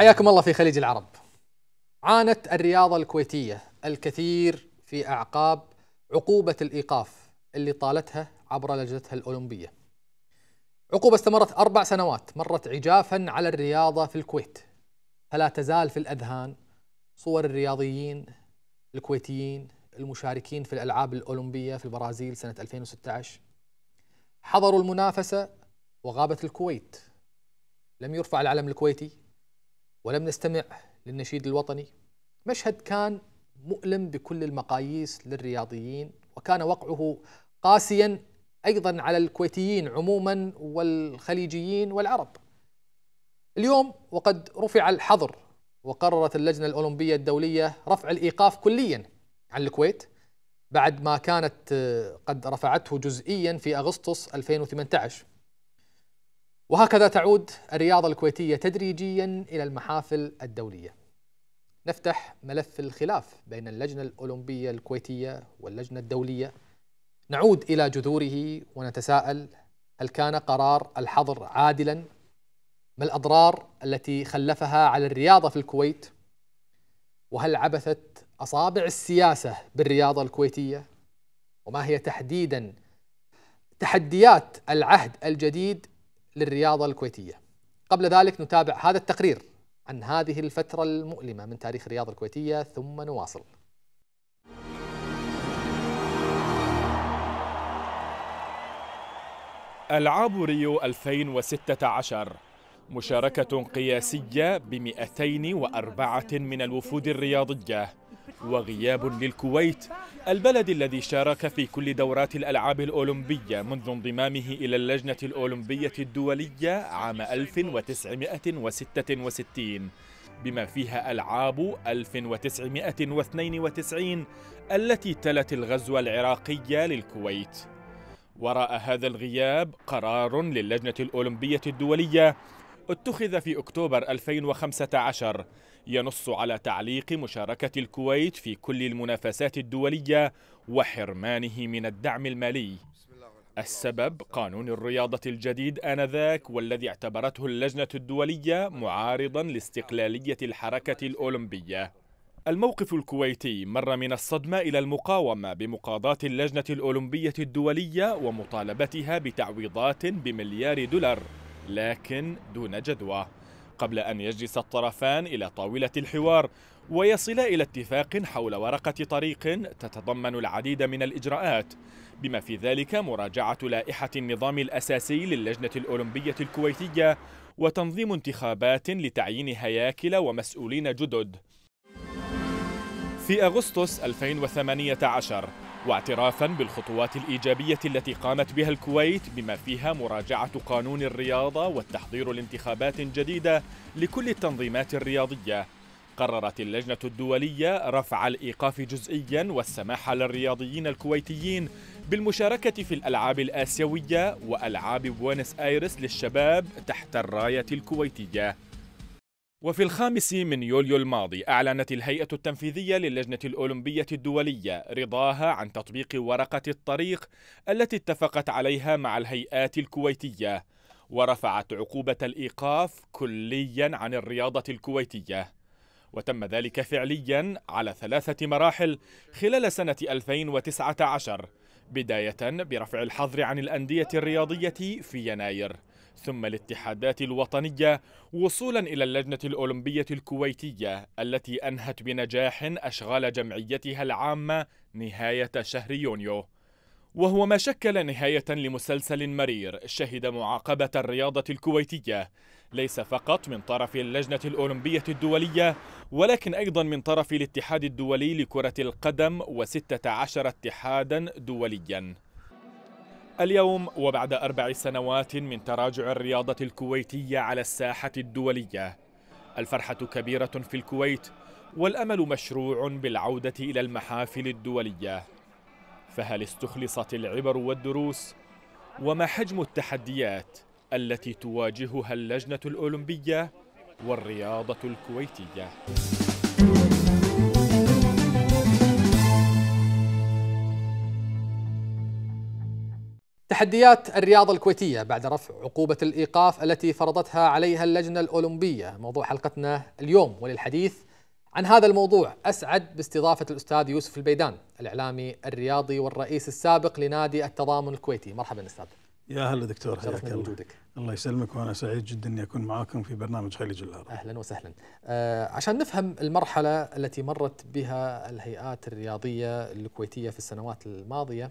حياكم الله في خليج العرب. عانت الرياضة الكويتية الكثير في أعقاب عقوبة الإيقاف اللي طالتها عبر لجنتها الأولمبية. عقوبة استمرت أربع سنوات مرت عجافا على الرياضة في الكويت. فلا تزال في الأذهان صور الرياضيين الكويتيين المشاركين في الألعاب الأولمبية في البرازيل سنة 2016 حضروا المنافسة وغابت الكويت لم يرفع العلم الكويتي ولم نستمع للنشيد الوطني مشهد كان مؤلم بكل المقاييس للرياضيين وكان وقعه قاسيا ايضا على الكويتيين عموما والخليجيين والعرب. اليوم وقد رفع الحظر وقررت اللجنه الاولمبيه الدوليه رفع الايقاف كليا عن الكويت بعد ما كانت قد رفعته جزئيا في اغسطس 2018 وهكذا تعود الرياضة الكويتية تدريجيا إلى المحافل الدولية نفتح ملف الخلاف بين اللجنة الأولمبية الكويتية واللجنة الدولية نعود إلى جذوره ونتساءل هل كان قرار الحظر عادلا؟ ما الأضرار التي خلفها على الرياضة في الكويت؟ وهل عبثت أصابع السياسة بالرياضة الكويتية؟ وما هي تحديدا تحديات العهد الجديد للرياضة الكويتية قبل ذلك نتابع هذا التقرير عن هذه الفترة المؤلمة من تاريخ الرياضة الكويتية ثم نواصل ألعاب ريو 2016 مشاركة قياسية ب 204 من الوفود الرياضية وغياب للكويت البلد الذي شارك في كل دورات الألعاب الأولمبية منذ انضمامه إلى اللجنة الأولمبية الدولية عام 1966 بما فيها ألعاب 1992 التي تلت الغزو العراقي للكويت وراء هذا الغياب قرار للجنة الأولمبية الدولية اتخذ في أكتوبر 2015 ينص على تعليق مشاركة الكويت في كل المنافسات الدولية وحرمانه من الدعم المالي السبب قانون الرياضة الجديد آنذاك والذي اعتبرته اللجنة الدولية معارضا لاستقلالية الحركة الأولمبية الموقف الكويتي مر من الصدمة إلى المقاومة بمقاضاة اللجنة الأولمبية الدولية ومطالبتها بتعويضات بمليار دولار لكن دون جدوى قبل أن يجلس الطرفان إلى طاولة الحوار ويصلا إلى اتفاق حول ورقة طريق تتضمن العديد من الإجراءات بما في ذلك مراجعة لائحة النظام الأساسي للجنة الأولمبية الكويتية وتنظيم انتخابات لتعيين هياكل ومسؤولين جدد في أغسطس 2018 واعترافا بالخطوات الإيجابية التي قامت بها الكويت بما فيها مراجعة قانون الرياضة والتحضير لانتخابات جديدة لكل التنظيمات الرياضية قررت اللجنة الدولية رفع الإيقاف جزئيا والسماح للرياضيين الكويتيين بالمشاركة في الألعاب الآسيوية وألعاب بوينس آيرس للشباب تحت الراية الكويتية وفي الخامس من يوليو الماضي أعلنت الهيئة التنفيذية للجنة الأولمبية الدولية رضاها عن تطبيق ورقة الطريق التي اتفقت عليها مع الهيئات الكويتية ورفعت عقوبة الإيقاف كليا عن الرياضة الكويتية وتم ذلك فعليا على ثلاثة مراحل خلال سنة 2019 بداية برفع الحظر عن الأندية الرياضية في يناير ثم الاتحادات الوطنية وصولا إلى اللجنة الأولمبية الكويتية التي أنهت بنجاح أشغال جمعيتها العامة نهاية شهر يونيو وهو ما شكل نهاية لمسلسل مرير شهد معاقبة الرياضة الكويتية ليس فقط من طرف اللجنة الأولمبية الدولية ولكن أيضا من طرف الاتحاد الدولي لكرة القدم و16 اتحادا دوليا اليوم وبعد أربع سنوات من تراجع الرياضة الكويتية على الساحة الدولية الفرحة كبيرة في الكويت والأمل مشروع بالعودة إلى المحافل الدولية فهل استخلصت العبر والدروس؟ وما حجم التحديات التي تواجهها اللجنة الأولمبية والرياضة الكويتية؟ تحديات الرياضة الكويتية بعد رفع عقوبة الإيقاف التي فرضتها عليها اللجنة الأولمبية موضوع حلقتنا اليوم وللحديث عن هذا الموضوع أسعد باستضافة الأستاذ يوسف البيدان الإعلامي الرياضي والرئيس السابق لنادي التضامن الكويتي مرحبا أستاذ يا هلا دكتور حياك الله الله يسلمك وانا سعيد جدا اني اكون معاكم في برنامج خليج العرب اهلا وسهلا آه عشان نفهم المرحله التي مرت بها الهيئات الرياضيه الكويتيه في السنوات الماضيه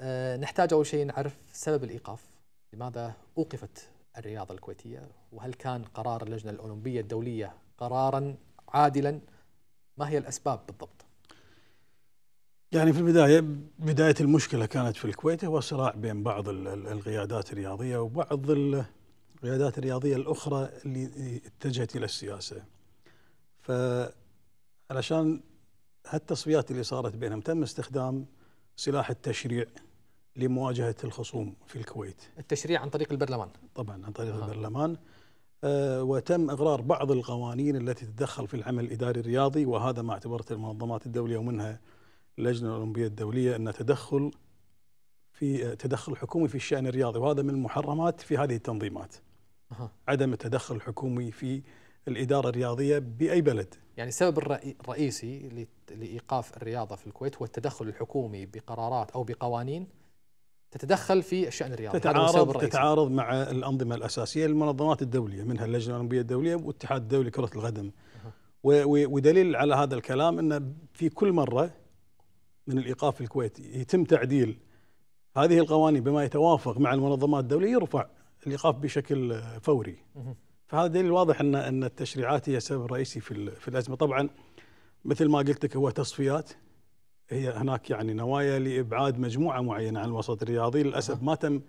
آه، نحتاج أول شيء نعرف سبب الإيقاف لماذا أوقفت الرياضة الكويتية وهل كان قرار اللجنة الأولمبية الدولية قرارا عادلا ما هي الأسباب بالضبط يعني في البداية بداية المشكلة كانت في الكويت هو صراع بين بعض القيادات الرياضية وبعض القيادات الرياضية الأخرى اللي اتجهت إلى السياسة فعلشان هالتصفيات اللي صارت بينهم تم استخدام سلاح التشريع لمواجهة الخصوم في الكويت التشريع عن طريق البرلمان طبعا عن طريق آه. البرلمان آه وتم إقرار بعض القوانين التي تتدخل في العمل الإداري الرياضي وهذا ما اعتبرته المنظمات الدولية ومنها اللجنة الأولمبية الدولية أن تدخل في تدخل حكومي في الشأن الرياضي وهذا من المحرمات في هذه التنظيمات آه. عدم التدخل الحكومي في الإدارة الرياضية بأي بلد يعني السبب الرئيسي لإيقاف الرياضة في الكويت هو التدخل الحكومي بقرارات أو بقوانين تتدخل في الشان الرياضي تتعارض تتعارض مع الانظمه الاساسيه للمنظمات الدوليه منها اللجنه الاولمبيه الدوليه والاتحاد الدولي لكره القدم ودليل على هذا الكلام انه في كل مره من الايقاف الكويتي يتم تعديل هذه القوانين بما يتوافق مع المنظمات الدوليه يرفع الايقاف بشكل فوري فهذا دليل واضح ان ان التشريعات هي السبب الرئيسي في في الازمه طبعا مثل ما قلت لك هو تصفيات هي هناك يعني نوايا لابعاد مجموعه معينه عن الوسط الرياضي للاسف ما تم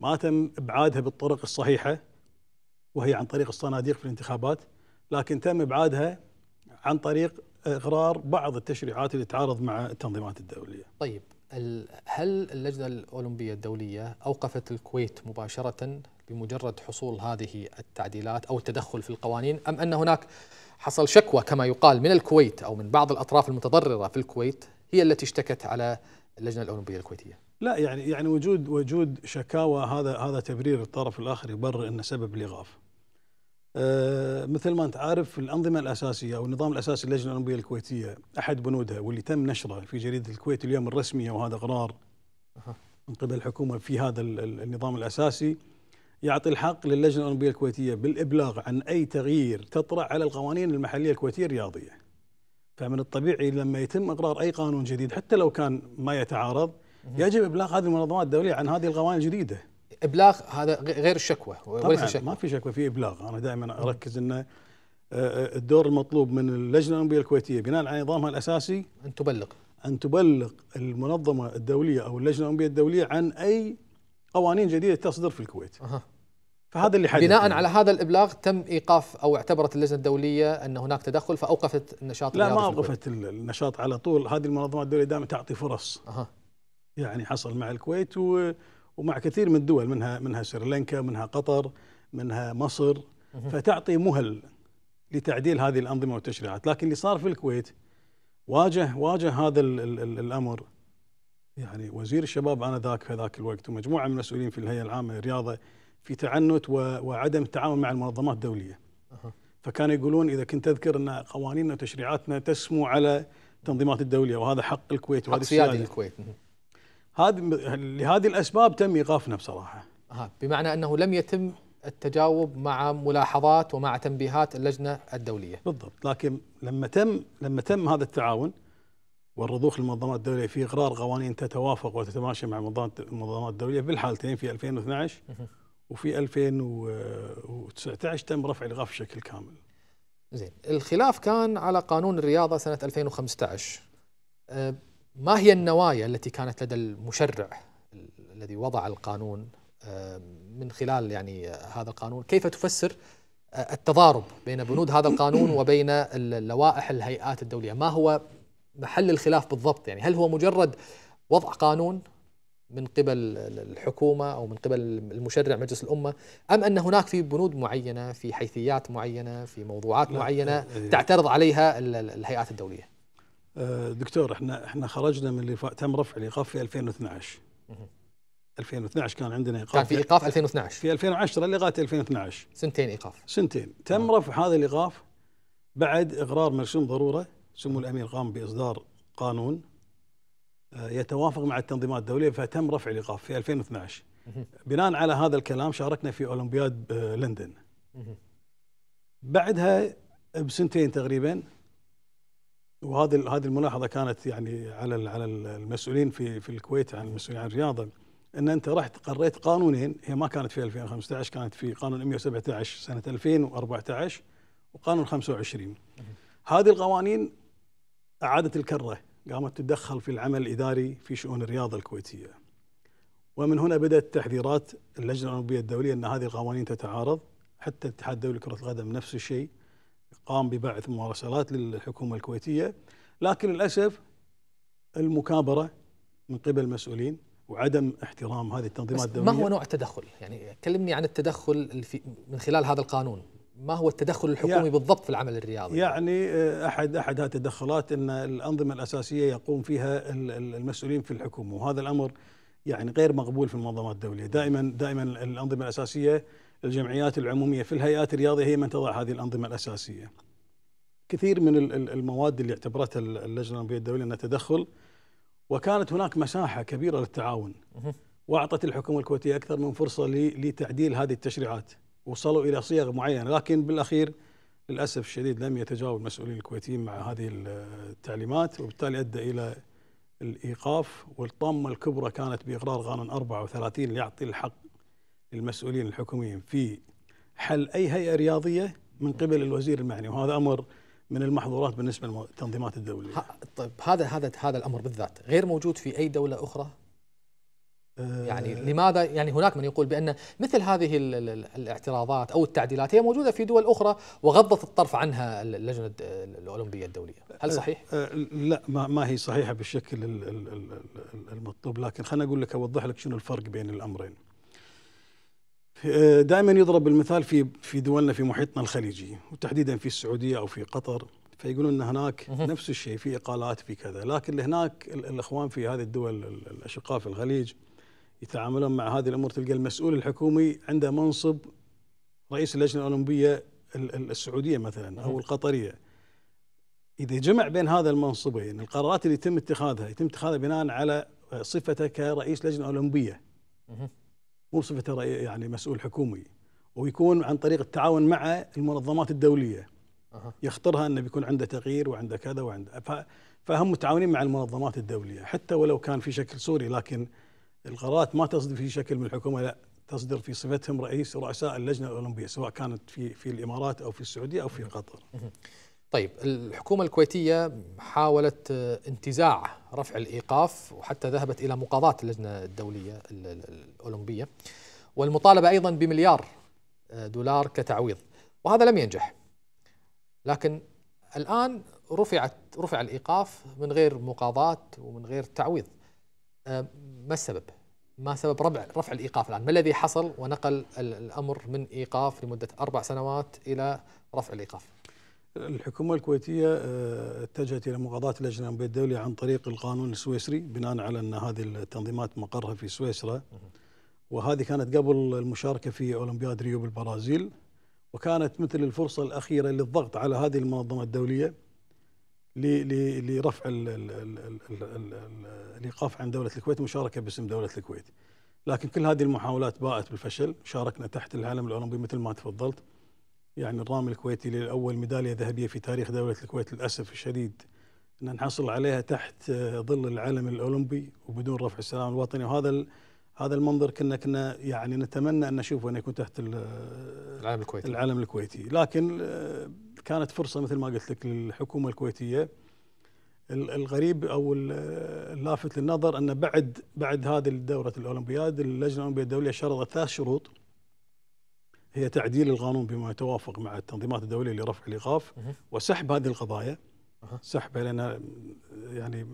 ما تم ابعادها بالطرق الصحيحه وهي عن طريق الصناديق في الانتخابات لكن تم ابعادها عن طريق اقرار بعض التشريعات اللي تعارض مع التنظيمات الدوليه. طيب هل اللجنه الاولمبيه الدوليه اوقفت الكويت مباشره بمجرد حصول هذه التعديلات او التدخل في القوانين ام ان هناك حصل شكوى كما يقال من الكويت او من بعض الاطراف المتضرره في الكويت هي التي اشتكت على اللجنه الاولمبيه الكويتيه. لا يعني يعني وجود وجود شكاوى هذا هذا تبرير الطرف الاخر يبرر انه سبب الايقاف. أه مثل ما انت عارف الانظمه الاساسيه او النظام الاساسي للجنه الاولمبيه الكويتيه احد بنودها واللي تم نشره في جريده الكويت اليوم الرسميه وهذا قرار من قبل الحكومه في هذا النظام الاساسي يعطي الحق للجنه الاولمبيه الكويتيه بالابلاغ عن اي تغيير تطرا على القوانين المحليه الكويتيه الرياضيه. فمن الطبيعي لما يتم اقرار اي قانون جديد حتى لو كان ما يتعارض يجب ابلاغ هذه المنظمات الدوليه عن هذه القوانين الجديده ابلاغ هذا غير الشكوى وليس الشكوى ما في شكوى في ابلاغ انا دائما اركز انه آه، آه، الدور المطلوب من اللجنه الاولمبيه الكويتيه بناء على نظامها الاساسي ان تبلغ ان تبلغ المنظمه الدوليه او اللجنه الاولمبيه الدوليه عن اي قوانين جديده تصدر في الكويت أه. فهذا اللي حدث بناء يعني. على هذا الابلاغ تم ايقاف او اعتبرت اللجنه الدوليه ان هناك تدخل فاوقفت النشاط لا ما اوقفت النشاط على طول هذه المنظمات الدوليه دائما تعطي فرص أه. يعني حصل مع الكويت و... ومع كثير من الدول منها منها سريلانكا منها قطر منها مصر أه. فتعطي مهل لتعديل هذه الانظمه والتشريعات لكن اللي صار في الكويت واجه واجه هذا الـ الـ الـ الامر يعني وزير الشباب انذاك في ذاك الوقت ومجموعه من المسؤولين في الهيئه العامه للرياضه في تعنت وعدم التعاون مع المنظمات الدوليه. فكانوا يقولون اذا كنت تذكر ان قوانيننا وتشريعاتنا تسمو على التنظيمات الدوليه وهذا حق الكويت وهذا حق سياده الكويت. هذه لهذه الاسباب تم ايقافنا بصراحه. أه بمعنى انه لم يتم التجاوب مع ملاحظات ومع تنبيهات اللجنه الدوليه. بالضبط، لكن لما تم لما تم هذا التعاون والرضوخ للمنظمات الدوليه في اقرار قوانين تتوافق وتتماشى مع المنظمات الدوليه بالحالتين في 2012 وفي 2019 تم رفع الغاء بشكل كامل. زين، الخلاف كان على قانون الرياضه سنه 2015. أه، ما هي النوايا التي كانت لدى المشرع الذي وضع القانون أه، من خلال يعني هذا القانون؟ كيف تفسر أه، التضارب بين بنود هذا القانون وبين اللوائح الهيئات الدوليه؟ ما هو محل الخلاف بالضبط؟ يعني هل هو مجرد وضع قانون من قبل الحكومة أو من قبل المشرع مجلس الأمة أم أن هناك في بنود معينة في حيثيات معينة في موضوعات معينة آه، آه، تعترض عليها الهيئات الدولية آه، دكتور احنا احنا خرجنا من اللي تم رفع الايقاف في 2012 2012 كان عندنا ايقاف كان في ايقاف 2012 في 2010 لغايه 2012 سنتين ايقاف سنتين تم رفع هذا الايقاف بعد اقرار مرسوم ضروره سمو الامير قام باصدار قانون يتوافق مع التنظيمات الدوليه فتم رفع الايقاف في 2012 بناء على هذا الكلام شاركنا في اولمبياد آه، لندن بعدها بسنتين تقريبا وهذه هذه الملاحظه كانت يعني على على المسؤولين في في الكويت عن المسؤولين عن الرياضه ان انت رحت قريت قانونين هي ما كانت في 2015 كانت في قانون 117 سنه 2014 وقانون 25 هذه القوانين اعادت الكره قامت تتدخل في العمل الإداري في شؤون الرياضة الكويتية ومن هنا بدأت تحذيرات اللجنة الأولمبية الدولية أن هذه القوانين تتعارض حتى الاتحاد الدولي لكرة القدم نفس الشيء قام ببعث مراسلات للحكومة الكويتية لكن للأسف المكابرة من قبل المسؤولين وعدم احترام هذه التنظيمات الدولية ما هو نوع التدخل؟ يعني كلمني عن التدخل في من خلال هذا القانون ما هو التدخل الحكومي يعني بالضبط في العمل الرياضي؟ يعني آه، احد احد هذه التدخلات ان الانظمه الاساسيه يقوم فيها المسؤولين في الحكومه وهذا الامر يعني غير مقبول في المنظمات الدوليه، دائما دائما الانظمه الاساسيه الجمعيات العموميه في الهيئات الرياضيه هي من تضع هذه الانظمه الاساسيه. كثير من المواد اللي اعتبرتها اللجنه الاولمبيه الدوليه انها تدخل وكانت هناك مساحه كبيره للتعاون. واعطت الحكومه الكويتيه اكثر من فرصه لتعديل هذه التشريعات. وصلوا الى صيغ معينه لكن بالاخير للاسف الشديد لم يتجاوب المسؤولين الكويتيين مع هذه التعليمات وبالتالي ادى الى الايقاف والطامه الكبرى كانت باقرار قانون 34 ليعطي الحق للمسؤولين الحكوميين في حل اي هيئه رياضيه من قبل الوزير المعني وهذا امر من المحظورات بالنسبه للتنظيمات الدوليه. طيب هذا هذا هذا الامر بالذات غير موجود في اي دوله اخرى يعني آه. لماذا يعني هناك من يقول بان مثل هذه الاعتراضات او التعديلات هي موجوده في دول اخرى وغضت الطرف عنها اللجنه الاولمبيه الدوليه، هل آه، صحيح؟ آه، لا ما هي صحيحه بالشكل المطلوب لكن خليني اقول لك اوضح لك شنو الفرق بين الامرين. دائما يضرب المثال في في دولنا في محيطنا الخليجي وتحديدا في السعوديه او في قطر فيقولون ان هناك نفس الشيء في اقالات في كذا لكن هناك الاخوان في هذه الدول الاشقاء في الخليج يتعاملون مع هذه الامور تلقى المسؤول الحكومي عنده منصب رئيس اللجنه الاولمبيه السعوديه مثلا او القطريه اذا جمع بين هذا المنصبين القرارات اللي يتم اتخاذها يتم اتخاذها بناء على صفته كرئيس لجنه اولمبيه مو صفته يعني مسؤول حكومي ويكون عن طريق التعاون مع المنظمات الدوليه يخطرها انه بيكون عنده تغيير وعنده كذا وعنده فهم متعاونين مع المنظمات الدوليه حتى ولو كان في شكل سوري لكن القرارات ما تصدر في شكل من الحكومه لا تصدر في صفتهم رئيس رؤساء اللجنه الاولمبيه سواء كانت في في الامارات او في السعوديه او في قطر. طيب الحكومه الكويتيه حاولت آه، انتزاع رفع الايقاف وحتى ذهبت الى مقاضاه اللجنه الدوليه الاولمبيه والمطالبه ايضا بمليار آه، دولار كتعويض وهذا لم ينجح. لكن الان رفعت رفع الايقاف من غير مقاضاه ومن غير تعويض. ما السبب؟ ما سبب رفع رفع الايقاف الان؟ ما الذي حصل ونقل الامر من ايقاف لمده اربع سنوات الى رفع الايقاف؟ الحكومه الكويتيه آه، اتجهت الى مقاضاه اللجنه الاولمبيه الدوليه عن طريق القانون السويسري بناء على ان هذه التنظيمات مقرها في سويسرا وهذه كانت قبل المشاركه في اولمبياد ريو بالبرازيل وكانت مثل الفرصه الاخيره للضغط على هذه المنظمه الدوليه لرفع الايقاف عن دوله الكويت مشاركه باسم دوله الكويت. لكن كل هذه المحاولات باءت بالفشل، شاركنا تحت العلم الاولمبي مثل ما تفضلت. يعني الرامي الكويتي للاول ميداليه ذهبيه في تاريخ دوله الكويت للاسف الشديد ان نحصل عليها تحت ظل العلم الاولمبي وبدون رفع السلام الوطني وهذا هذا المنظر كنا كنا يعني نتمنى ان نشوفه انه يكون تحت العلم الكويتي العلم الكويتي لكن كانت فرصه مثل ما قلت لك للحكومه الكويتيه الغريب او اللافت للنظر ان بعد بعد هذه الدوره الاولمبياد اللجنه الاولمبيه الدوليه شرطت ثلاث شروط هي تعديل القانون بما يتوافق مع التنظيمات الدوليه لرفع الايقاف وسحب هذه القضايا سحبها لانها يعني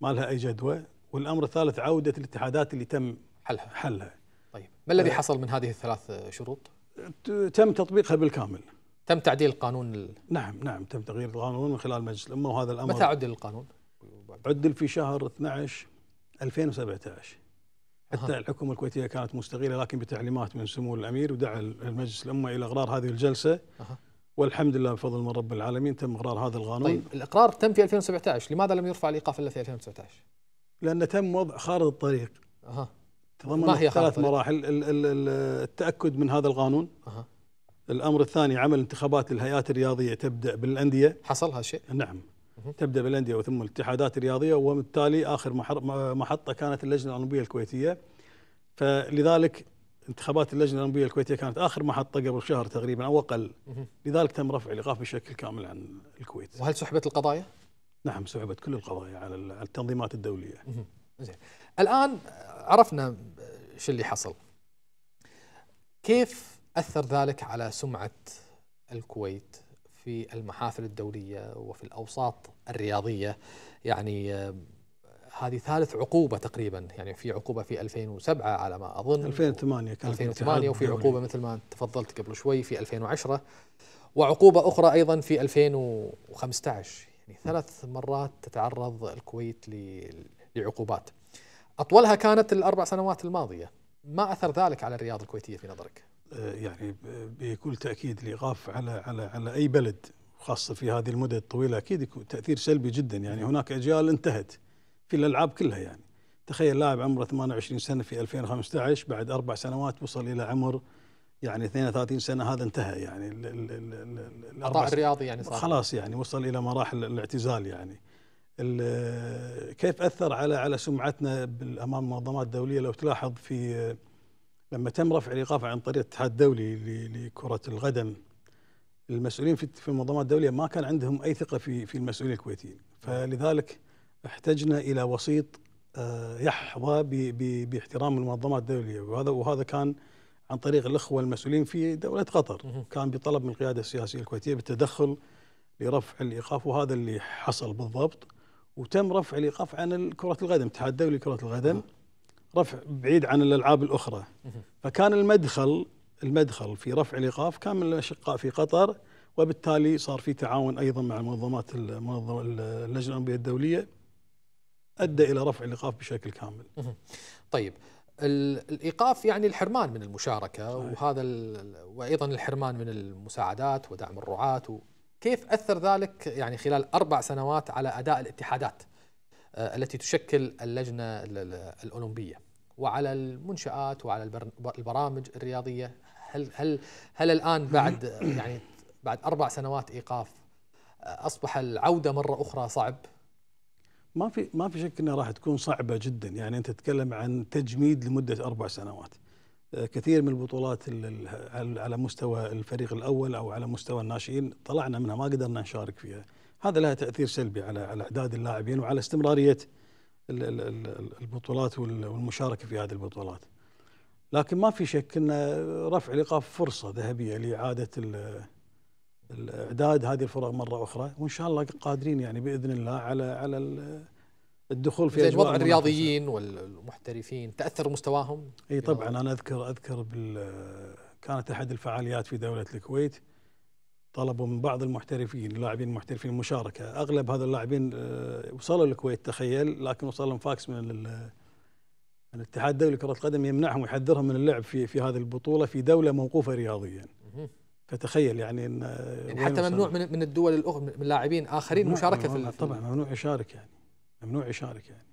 ما لها اي جدوى والامر الثالث عوده الاتحادات اللي تم حلها حلها طيب ما الذي آه. حصل من هذه الثلاث شروط؟ تم تطبيقها بالكامل تم تعديل القانون ال... نعم نعم تم تغيير القانون من خلال مجلس الامه وهذا الامر متى عدل القانون؟ عدل في شهر 12 2017 حتى أه. الحكومه الكويتيه كانت مستقيله لكن بتعليمات من سمو الامير ودعا المجلس الامه الى اقرار هذه الجلسه أه. والحمد لله بفضل من رب العالمين تم اقرار هذا القانون طيب الاقرار تم في 2017 لماذا لم يرفع الايقاف الا في 2019 لان تم وضع خارطه الطريق اها تضمن ثلاث مراحل التاكد من هذا القانون أه. الامر الثاني عمل انتخابات الهيئات الرياضيه تبدا بالانديه حصل هذا الشيء؟ نعم تبدا بالانديه وثم الاتحادات الرياضيه وبالتالي اخر محطه كانت اللجنه الاولمبيه الكويتيه فلذلك انتخابات اللجنه الاولمبيه الكويتيه كانت اخر محطه قبل شهر تقريبا او اقل لذلك تم رفع الايقاف بشكل كامل عن الكويت وهل سحبت القضايا نعم سحبت كل القضايا على التنظيمات الدوليه زين الان عرفنا شو اللي حصل كيف أثر ذلك على سمعة الكويت في المحافل الدولية وفي الأوساط الرياضية يعني آه، هذه ثالث عقوبة تقريبا يعني في عقوبة في 2007 على ما أظن 2008 كانت 2008 وفي يعني. عقوبة مثل ما تفضلت قبل شوي في 2010 وعقوبة أخرى أيضا في 2015 يعني ثلاث مرات تتعرض الكويت لعقوبات أطولها كانت الأربع سنوات الماضية ما أثر ذلك على الرياضة الكويتية في نظرك؟ آه، يعني بكل تاكيد الايقاف على على على اي بلد خاصه في هذه المده الطويله اكيد يكون تاثير سلبي جدا يعني نعم. هناك اجيال انتهت في الالعاب كلها يعني تخيل لاعب عمره 28 سنه في 2015 بعد اربع سنوات وصل الى عمر يعني 32 سنه هذا انتهى يعني القطاع الرياضي يعني صار خلاص يعني وصل الى مراحل الاعتزال يعني آه، كيف اثر على على سمعتنا امام المنظمات الدوليه لو تلاحظ في آه، لما تم رفع الايقاف عن طريق الاتحاد الدولي لكره القدم المسؤولين في المنظمات الدوليه ما كان عندهم اي ثقه في في المسؤولين الكويتيين فلذلك احتجنا الى وسيط آه، يحظى باحترام المنظمات الدوليه وهذا وهذا كان عن طريق الاخوه المسؤولين في دوله قطر كان بطلب من القياده السياسيه الكويتيه بالتدخل لرفع الايقاف وهذا اللي حصل بالضبط وتم رفع الايقاف عن كره القدم الاتحاد الدولي لكره القدم رفع بعيد عن الالعاب الاخرى فكان المدخل المدخل في رفع الايقاف كان من الاشقاء في قطر وبالتالي صار في تعاون ايضا مع المنظمات المنظمه اللجنه الاولمبيه الدوليه ادى الى رفع الايقاف بشكل كامل. طيب الايقاف يعني الحرمان من المشاركه صحيح. وهذا وايضا الحرمان من المساعدات ودعم الرعاه كيف اثر ذلك يعني خلال اربع سنوات على اداء الاتحادات؟ آه، التي تشكل اللجنة الأولمبية وعلى المنشآت وعلى البرامج الرياضية هل هل هل الآن بعد آه، يعني بعد أربع سنوات إيقاف آه، أصبح العودة مرة أخرى صعب؟ ما في ما في شك انها راح تكون صعبه جدا يعني انت تتكلم عن تجميد لمده اربع سنوات كثير من البطولات على مستوى الفريق الاول او على مستوى الناشئين طلعنا منها ما قدرنا نشارك فيها هذا لها تاثير سلبي على على اعداد اللاعبين وعلى استمراريه البطولات والمشاركه في هذه البطولات. لكن ما في شك ان رفع الايقاف فرصه ذهبيه لاعاده الاعداد هذه الفرق مره اخرى وان شاء الله قادرين يعني باذن الله على على الدخول في وضع الرياضيين والمحترفين تاثر مستواهم؟ اي طبعا انا اذكر اذكر بال كانت احد الفعاليات في دوله الكويت طلبوا من بعض المحترفين اللاعبين المحترفين المشاركه اغلب هذا اللاعبين آه، وصلوا الكويت تخيل لكن وصلهم فاكس من الاتحاد الدولي لكره القدم يمنعهم ويحذرهم من اللعب في في هذه البطوله في دوله موقوفه رياضيا فتخيل يعني ان يعني حتى ممنوع من, من الدول الاخرى من لاعبين اخرين مشاركه في طبعا ممنوع يشارك يعني ممنوع يشارك يعني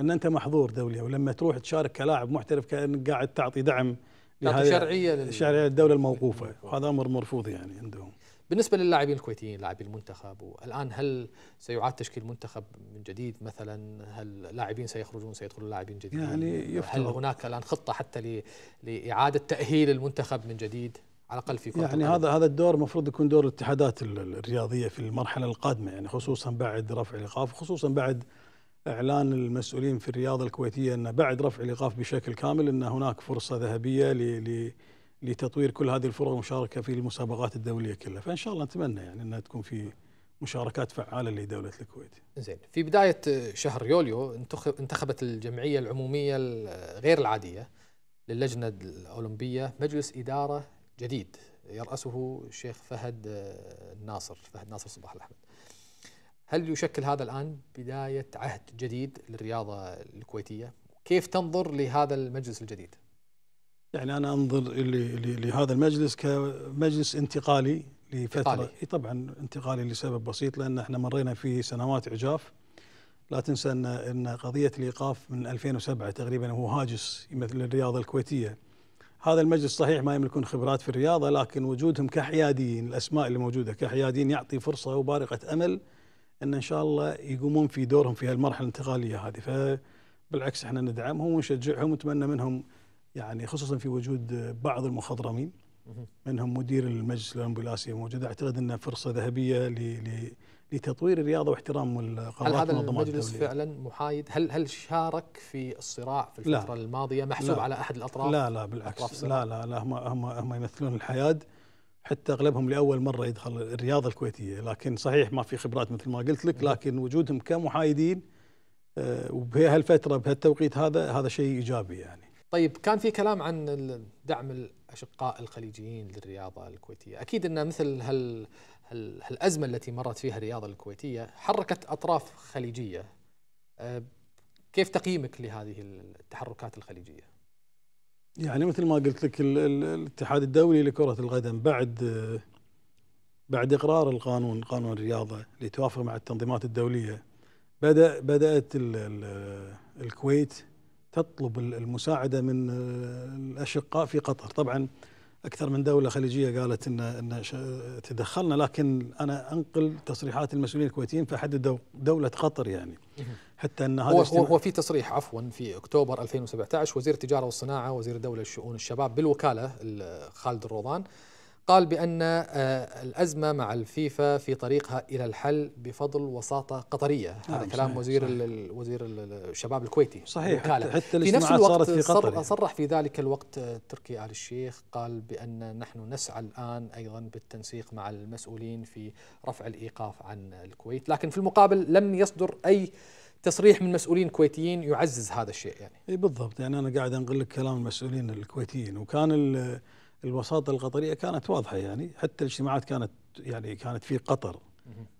ان انت محظور دولي ولما تروح تشارك كلاعب محترف كانك قاعد تعطي دعم شرعيه شرعيه للدوله الموقوفه وهذا امر مرفوض يعني عندهم بالنسبه للاعبين الكويتيين لاعبي المنتخب والان هل سيعاد تشكيل المنتخب من جديد مثلا هل لاعبين سيخرجون سيدخلون لاعبين جديدين يعني يفترض. هل هناك الان خطه حتى لاعاده تاهيل المنتخب من جديد على الاقل في كره يعني هذا هذا الدور المفروض يكون دور الاتحادات الرياضيه في المرحله القادمه يعني خصوصا بعد رفع الايقاف خصوصا بعد اعلان المسؤولين في الرياضه الكويتيه ان بعد رفع الايقاف بشكل كامل ان هناك فرصه ذهبيه ل لتطوير كل هذه الفرق المشاركه في المسابقات الدوليه كلها، فان شاء الله نتمنى يعني انها تكون في مشاركات فعاله لدوله الكويت. زين، في بدايه شهر يوليو انتخبت الجمعيه العموميه غير العاديه للجنه الاولمبيه مجلس اداره جديد يرأسه الشيخ فهد الناصر، آه، فهد ناصر صباح الاحمد. هل يشكل هذا الان بدايه عهد جديد للرياضه الكويتيه؟ كيف تنظر لهذا المجلس الجديد؟ يعني انا انظر لهذا المجلس كمجلس انتقالي لفتره انتقالي. طبعا انتقالي لسبب بسيط لان احنا مرينا في سنوات عجاف لا تنسى ان ان قضيه الايقاف من 2007 تقريبا هو هاجس يمثل الرياضه الكويتيه هذا المجلس صحيح ما يملكون خبرات في الرياضه لكن وجودهم كحياديين الاسماء اللي موجوده كحياديين يعطي فرصه وبارقه امل ان ان شاء الله يقومون في دورهم في هالمرحله الانتقاليه هذه فبالعكس احنا ندعمهم ونشجعهم ونتمنى منهم يعني خصوصا في وجود بعض المخضرمين منهم مدير المجلس الاولمبي الاسيوي موجود اعتقد انها فرصه ذهبيه لتطوير الرياضه واحترام المنظمات هل هذا المجلس الدولية. فعلا محايد هل هل شارك في الصراع في الفتره لا الماضيه محسوب لا على احد الاطراف لا لا بالعكس لا لا لا هم هم هم يمثلون الحياد حتى اغلبهم لاول مره يدخل الرياضه الكويتيه لكن صحيح ما في خبرات مثل ما قلت لك لكن وجودهم كمحايدين آه، وبهالفتره بهالتوقيت هذا هذا شيء ايجابي يعني طيب كان في كلام عن دعم الاشقاء الخليجيين للرياضه الكويتيه، اكيد ان مثل هال الازمه التي مرت فيها الرياضه الكويتيه حركت اطراف خليجيه. أه، كيف تقييمك لهذه التحركات الخليجيه؟ يعني مثل ما قلت لك الاتحاد الدولي لكره القدم بعد بعد اقرار القانون قانون الرياضه اللي توافق مع التنظيمات الدوليه بدا بدات الكويت تطلب المساعده من آه، الاشقاء في قطر طبعا اكثر من دوله خليجيه قالت ان ان تدخلنا لكن انا انقل تصريحات المسؤولين الكويتيين فحددوا دوله قطر يعني حتى ان هذا هو, هو في تصريح عفوا في اكتوبر 2017 وزير التجاره والصناعه وزير الدوله لشؤون الشباب بالوكاله خالد الروضان قال بأن آه، الأزمة مع الفيفا في طريقها إلى الحل بفضل وساطة قطرية نعم، هذا آه كلام صحيح وزير صحيح. وزير الشباب الكويتي صحيح حتى, حتى في نفس الوقت صارت في قطر يعني. صرح في ذلك الوقت آه، تركي آل الشيخ قال بأن نحن نسعى الآن أيضا بالتنسيق مع المسؤولين في رفع الإيقاف عن الكويت لكن في المقابل لم يصدر أي تصريح من مسؤولين كويتيين يعزز هذا الشيء يعني اي بالضبط يعني انا قاعد انقل لك كلام المسؤولين الكويتيين وكان الوساطه القطريه كانت واضحه يعني حتى الاجتماعات كانت يعني كانت في قطر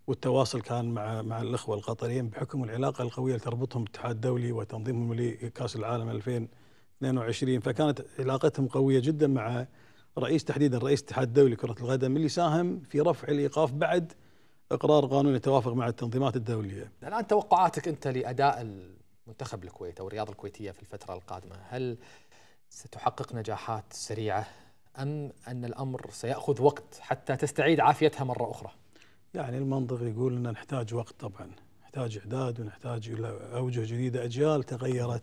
والتواصل كان مع مع الاخوه القطريين بحكم العلاقه القويه اللي تربطهم الاتحاد الدولي وتنظيمهم لكاس العالم 2022 فكانت علاقتهم قويه جدا مع رئيس تحديدا رئيس الاتحاد الدولي كره القدم اللي ساهم في رفع الايقاف بعد اقرار قانون التوافق مع التنظيمات الدوليه. الان توقعاتك انت لاداء المنتخب الكويت او الرياضه الكويتيه في الفتره القادمه، هل ستحقق نجاحات سريعه أم أن الأمر سيأخذ وقت حتى تستعيد عافيتها مرة أخرى يعني المنطق يقول أن نحتاج وقت طبعا نحتاج إعداد ونحتاج إلى أوجه جديدة أجيال تغيرت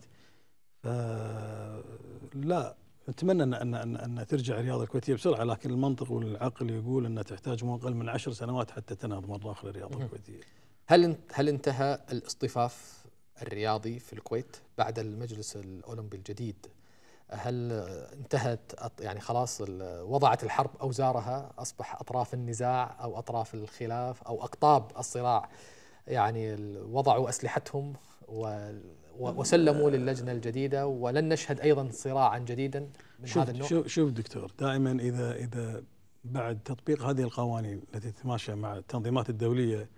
لا نتمنى ان ان ان, أن ترجع الرياضه الكويتيه بسرعه لكن المنطق والعقل يقول انها تحتاج مو اقل من عشر سنوات حتى تنهض مره اخرى الرياضه الكويتيه. هل هل انتهى الاصطفاف الرياضي في الكويت بعد المجلس الاولمبي الجديد هل انتهت يعني خلاص وضعت الحرب اوزارها اصبح اطراف النزاع او اطراف الخلاف او اقطاب الصراع يعني وضعوا اسلحتهم وسلموا للجنه الجديده ولن نشهد ايضا صراعا جديدا من شوف هذا النوع شوف, شوف دكتور دائما اذا اذا بعد تطبيق هذه القوانين التي تتماشى مع التنظيمات الدوليه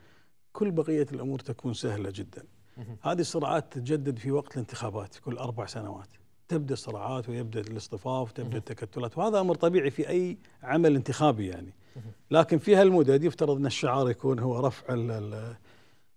كل بقيه الامور تكون سهله جدا هذه الصراعات تتجدد في وقت الانتخابات كل اربع سنوات تبدا الصراعات ويبدا الاصطفاف وتبدا التكتلات وهذا امر طبيعي في اي عمل انتخابي يعني لكن في هالمدد يفترض ان الشعار يكون هو رفع الـ الـ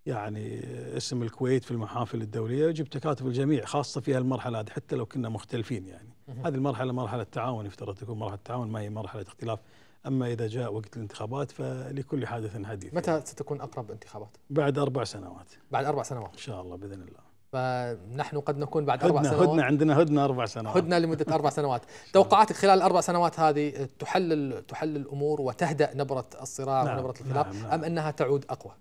يعني اسم الكويت في المحافل الدوليه يجب تكاتف الجميع خاصه في هالمرحله هذه حتى لو كنا مختلفين يعني هذه المرحله مرحله تعاون يفترض تكون مرحله تعاون ما هي مرحله اختلاف اما اذا جاء وقت الانتخابات فلكل حادث حديث يعني. متى ستكون اقرب انتخابات؟ بعد اربع سنوات بعد اربع سنوات ان شاء الله باذن الله فنحن قد نكون بعد هدنا أربع سنوات هدنا عندنا هدنا أربع سنوات هدنا لمدة أربع سنوات توقعاتك خلال الأربع سنوات هذه تحلل تحل الأمور وتهدأ نبرة الصراع نعم ونبرة نعم، الخلاف نعم نعم أم أنها تعود أقوى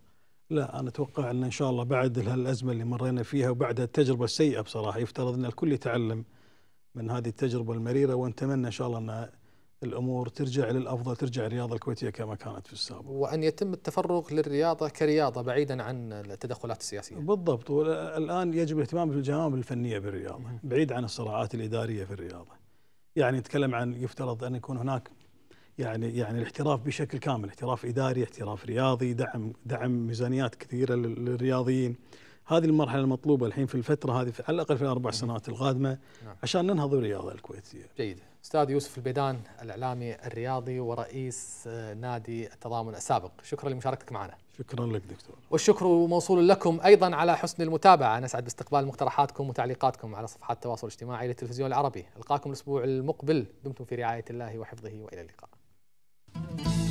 لا أنا أتوقع أن إن شاء الله بعد الأزمة اللي مرينا فيها وبعد التجربة السيئة بصراحة يفترض أن الكل يتعلم من هذه التجربة المريرة ونتمنى إن شاء الله أن الامور ترجع للافضل ترجع الرياضه الكويتيه كما كانت في السابق. وان يتم التفرغ للرياضه كرياضه بعيدا عن التدخلات السياسيه. بالضبط والان يجب الاهتمام بالجوانب الفنيه بالرياضه، بعيد عن الصراعات الاداريه في الرياضه. يعني نتكلم عن يفترض ان يكون هناك يعني يعني الاحتراف بشكل كامل، احتراف اداري، احتراف رياضي، دعم دعم ميزانيات كثيره للرياضيين. هذه المرحله المطلوبه الحين في الفتره هذه في على الاقل في الاربع سنوات القادمه نعم. عشان ننهض الرياضه الكويتيه. جيد، استاذ يوسف البيدان الاعلامي الرياضي ورئيس آه، نادي التضامن السابق، شكرا لمشاركتك معنا. شكرا لك دكتور. والشكر موصول لكم ايضا على حسن المتابعه، نسعد باستقبال مقترحاتكم وتعليقاتكم على صفحات التواصل الاجتماعي للتلفزيون العربي، القاكم الاسبوع المقبل دمتم في رعايه الله وحفظه والى اللقاء.